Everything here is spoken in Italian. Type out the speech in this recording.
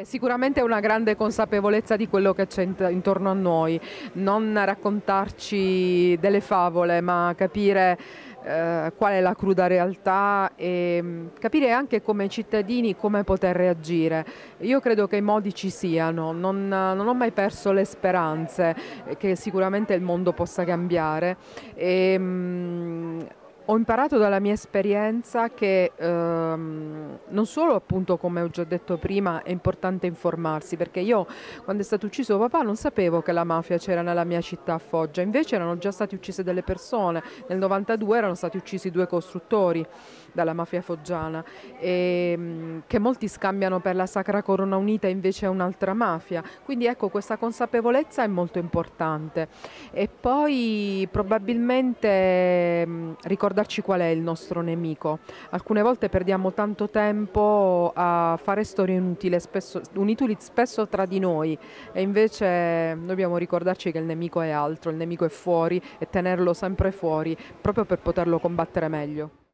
Eh, sicuramente è una grande consapevolezza di quello che c'è intorno a noi, non raccontarci delle favole ma capire eh, qual è la cruda realtà e mm, capire anche come cittadini come poter reagire. Io credo che i modi ci siano, non, non ho mai perso le speranze eh, che sicuramente il mondo possa cambiare. E, mh, mm, ho imparato dalla mia esperienza che ehm, non solo appunto come ho già detto prima è importante informarsi perché io quando è stato ucciso papà non sapevo che la mafia c'era nella mia città a Foggia, invece erano già state uccise delle persone, nel 92 erano stati uccisi due costruttori dalla mafia foggiana e, ehm, che molti scambiano per la Sacra Corona Unita invece è un'altra mafia, quindi ecco questa consapevolezza è molto importante e poi probabilmente ehm, ricordare ricordarci qual è il nostro nemico. Alcune volte perdiamo tanto tempo a fare storie inutili spesso, inutili spesso tra di noi e invece dobbiamo ricordarci che il nemico è altro, il nemico è fuori e tenerlo sempre fuori proprio per poterlo combattere meglio.